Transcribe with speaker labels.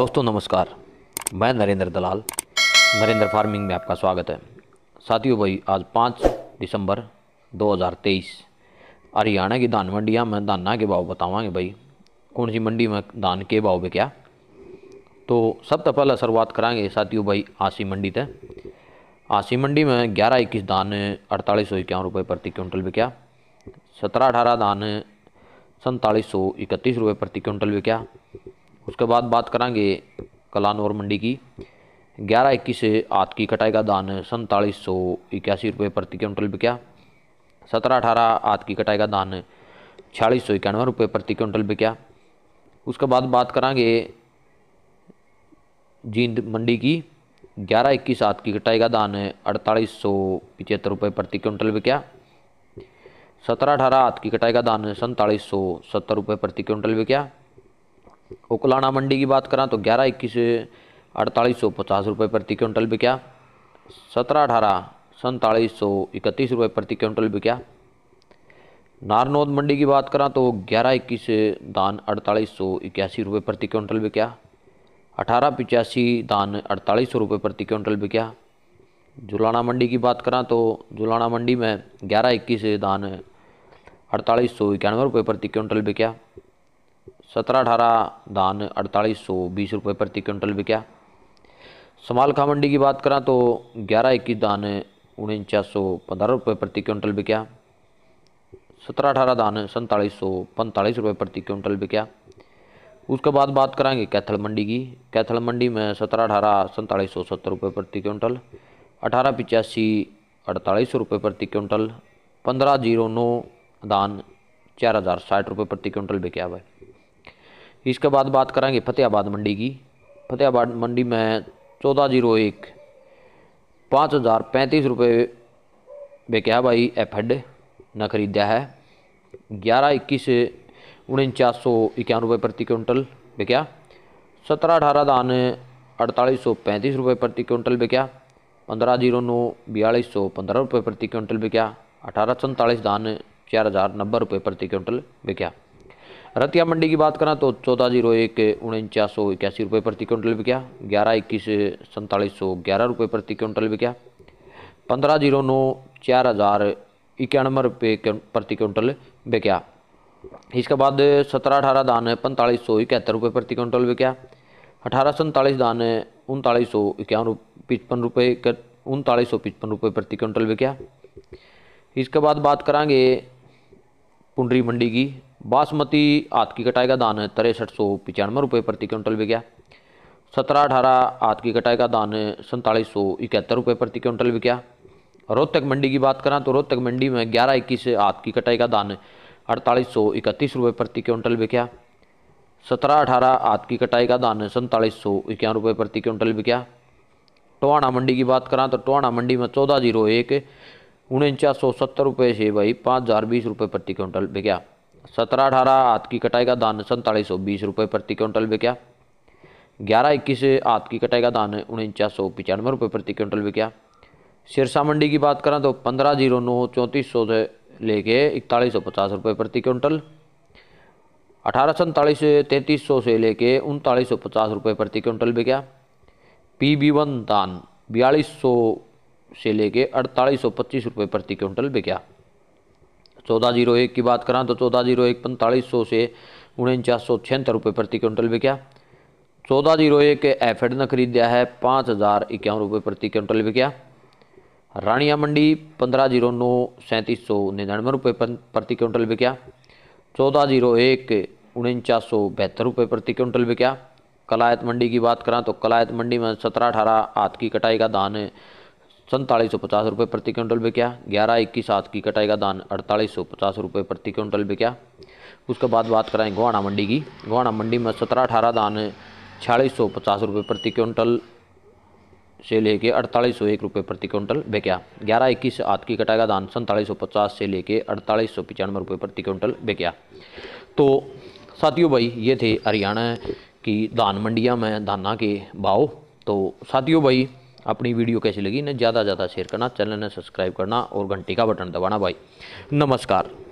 Speaker 1: दोस्तों नमस्कार मैं नरेंद्र दलाल नरेंद्र फार्मिंग में आपका स्वागत है साथियों भाई आज 5 दिसंबर 2023 हरियाणा की धान मंडिया में धाना के भाव बतावागे भाई कौन सी मंडी में धान के भाव में क्या तो सब तो पहले शुरुआत कराएंगे साथियों भाई आसी मंडी थे आसी मंडी में ग्यारह इक्कीस धान अड़तालीस सौ इक्यावन रुपये प्रति क्विंटल बिका सत्रह अठारह धान सैंतालीस सौ इकतीस रुपये प्रति क्विंटल बिका उसके बाद बात करांगे कलानौर मंडी की ग्यारह इक्कीस से आत की कटाई का दान सैंतालीस सौ इक्यासी रुपये प्रति क्विंटल बिका सत्रह अठारह आत की कटाई का दान छियालीस सौ इक्यानवे रुपये प्रति क्विंटल बिका उसके बाद बात करेंगे जींद मंडी की ग्यारह इक्कीस आत की कटाई का दान अड़तालीस सौ पिचहत्तर रुपये प्रति क्विंटल बिका सत्रह अठारह आत की कटाई का दान सैंतालीस सौ सत्तर रुपये प्रति क्विंटल बिका ओकलाना मंडी की बात करें तो ग्यारह इक्कीस अड़तालीस सौ पचास रुपये प्रति क्विंटल बिका सत्रह अठारह सैतालीस सौ इकतीस रुपये प्रति क्विंटल बिका नारनौद मंडी की बात करें तो ग्यारह इक्कीस दान अड़तालीस सौ इक्यासी रुपये प्रति क्विंटल बिका अठारह पिचासी दान अड़तालीस सौ रुपये प्रति क्विंटल बिका जुलाना मंडी की बात करें तो जुलाना मंडी में ग्यारह इक्कीस दान अड़तालीस सौ इक्यानवे रुपये प्रति क्विंटल बिका सत्रह अठारह धान अड़तालीस सौ बीस रुपये प्रति क्विंटल बिका समालखा मंडी की बात करें तो ग्यारह इक्कीस धान उनचास सौ पंद्रह रुपये प्रति क्विंटल बिका सत्रह अठारह धान संतालीस सौ पैंतालीस रुपये प्रति क्विंटल बिका उसके बाद बात करेंगे कैथल मंडी की कैथल मंडी में सत्रह अठारह सैंतालीस सौ सत्तर रुपये प्रति क्विंटल अठारह पिचासी अड़तालीस सौ रुपये प्रति क्विंटल पंद्रह जीरो नौ धान चार हज़ार साठ रुपये प्रति क्विंटल बिका हुआ है इसके बाद बात करेंगे फतेहाबाद मंडी की फतेहाबाद मंडी में चौदह जीरो एक पाँच हज़ार पैंतीस रुपये बेक्या भाई एफ हेड न खरीदा है ग्यारह इक्कीस उनचास सौ इक्यानवे रुपये प्रति क्विंटल बिका सत्रह अठारह धान अड़तालीस सौ पैंतीस रुपये प्रति क्विंटल बिका पंद्रह जीरो नौ बयालीस सौ पंद्रह रुपये प्रति क्विंटल बिका अठारह सैंतालीस धान चार हज़ार नब्बे रुपये प्रति क्विंटल बिका रतिया मंडी की बात करें तो चौदह जीरो एक उनचास सौ इक्यासी रुपये प्रति क्विंटल बिका ग्यारह इक्कीस सैंतालीस सौ ग्यारह रुपये प्रति क्विंटल बिका पंद्रह जीरो नौ चार हज़ार इक्यानवे रुपये प्रति क्विंटल बिका इसके बाद सत्रह अठारह धान पैंतालीस सौ इकहत्तर रुपये प्रति क्विंटल बिका अठारह सैंतालीस धान उनतालीस सौ इक्यावन पचपन रुपये उनतालीस सौ पचपन रुपये प्रति क्विंटल बिका इसके बाद बात करेंगे पुंडरी मंडी की बासमती आत की कटाई का दान तिरसठ सौ पचानवे रुपये प्रति क्विंटल बिका सत्रह अठारह आत की कटाई का दान सैंतालीस सौ इकहत्तर रुपये प्रति क्विंटल बिका रोहतक मंडी की बात करें तो रोहतक मंडी में ग्यारह इक्कीस आत की कटाई का दान अड़तालीस सौ इकतीस रुपये प्रति क्विंटल बिका सत्रह अठारह आत की कटाई का दान सैंतालीस सौ इक्यावन रुपये प्रति क्विंटल बिका टोहाना मंडी की बात करें तो टोहाना मंडी में चौदह जीरो एक उनचास सौ सत्तर रुपये से भाई पाँच हज़ार बीस रुपये प्रति क्विंटल बिका सत्रह अठारह हाथ की कटाई का दान सन्तालीस सौ बीस रुपये प्रति क्विंटल बिका ग्यारह इक्कीस हाथ की कटाई का दान उनचास सौ पचानवे रुपये प्रति क्विंटल बिका सिरसा मंडी की बात करें तो पंद्रह जीरो नौ चौंतीस सौ से लेके इकतालीस सौ पचास रुपये प्रति क्विंटल अठारह सन्तालीस तैंतीस सौ से लेके उनतालीस सौ पचास रुपये प्रति क्विंटल बिका पी बी वन दान बयालीस सौ से लेके अड़तालीस सौ पच्चीस रुपये प्रति क्विंटल बिका चौदह जीरो एक की बात कਰਾਂ तो चौदह जीरो एक पैंतालीस सौ से उनचास सौ छिहत्तर रुपये प्रति क्विंटल बिका चौदह जीरो एक एफेड ने खरीदा है पाँच हज़ार इक्यावन रुपये प्रति क्विंटल बिका रानिया मंडी पंद्रह जीरो नौ सैंतीस सौ निन्यानवे रुपये प्रति क्विंटल बिका चौदह जीरो एक उनचास सौ बहत्तर रुपये प्रति क्विंटल बिका कलायत मंडी की बात कਰਾਂ तो कलायत मंडी में सत्रह अठारह हाथ की कटाई का धान सन्तालीस सौ पचास रुपये प्रति क्विंटल बिका ग्यारह इक्कीस सात की कटाई का दान अड़तालीस सौ पचास रुपये प्रति क्विंटल बिका उसके बाद बात कराएं गुहाना मंडी की गुहाना मंडी में सत्रह अठारह दान छियालीस सौ पचास रुपये प्रति क्विंटल से लेके अड़तालीस सौ एक रुपये प्रति क्विंटल बिका ग्यारह इक्कीस आत की कटाई का दान सन्तालीस सौ पचास से लेके अड़तालीस सौ पचानवे रुपये प्रति क्विंटल बिका तो साथियों भाई ये थे हरियाणा की धान मंडिया में धाना के भाव तो साथियों भाई अपनी वीडियो कैसी लगी इन्हें ज़्यादा ज़्यादा शेयर करना चैनल ने सब्सक्राइब करना और घंटी का बटन दबाना भाई नमस्कार